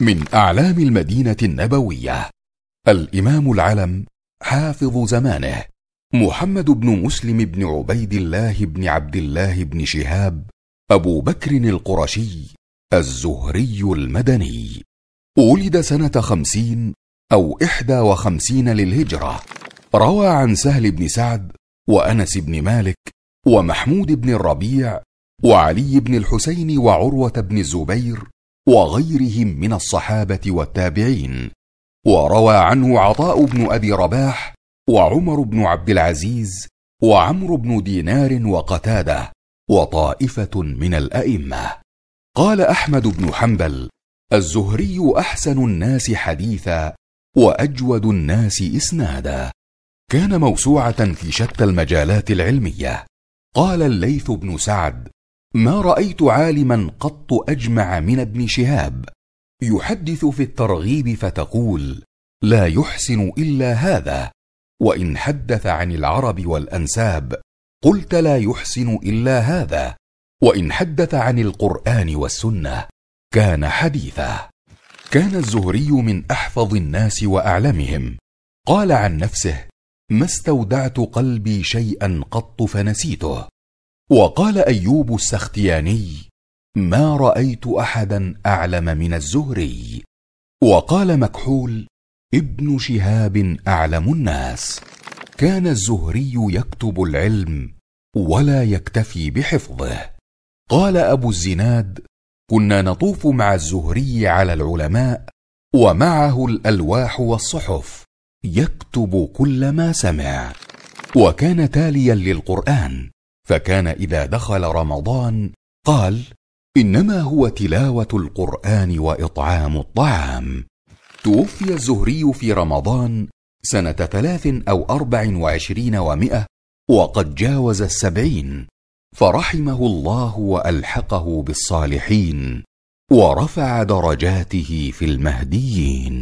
من أعلام المدينة النبوية الإمام العلم حافظ زمانه محمد بن مسلم بن عبيد الله بن عبد الله بن شهاب أبو بكر القرشي الزهري المدني ولد سنة خمسين أو إحدى وخمسين للهجرة روى عن سهل بن سعد وأنس بن مالك ومحمود بن الربيع وعلي بن الحسين وعروة بن الزبير وغيرهم من الصحابه والتابعين وروى عنه عطاء بن ابي رباح وعمر بن عبد العزيز وعمرو بن دينار وقتاده وطائفه من الائمه قال احمد بن حنبل الزهري احسن الناس حديثا واجود الناس اسنادا كان موسوعه في شتى المجالات العلميه قال الليث بن سعد ما رايت عالما قط اجمع من ابن شهاب يحدث في الترغيب فتقول لا يحسن الا هذا وان حدث عن العرب والانساب قلت لا يحسن الا هذا وان حدث عن القران والسنه كان حديثا كان الزهري من احفظ الناس واعلمهم قال عن نفسه ما استودعت قلبي شيئا قط فنسيته وقال ايوب السختياني ما رايت احدا اعلم من الزهري وقال مكحول ابن شهاب اعلم الناس كان الزهري يكتب العلم ولا يكتفي بحفظه قال ابو الزناد كنا نطوف مع الزهري على العلماء ومعه الالواح والصحف يكتب كل ما سمع وكان تاليا للقران فكان اذا دخل رمضان قال انما هو تلاوه القران واطعام الطعام توفي الزهري في رمضان سنه ثلاث او اربع وعشرين ومائه وقد جاوز السبعين فرحمه الله والحقه بالصالحين ورفع درجاته في المهديين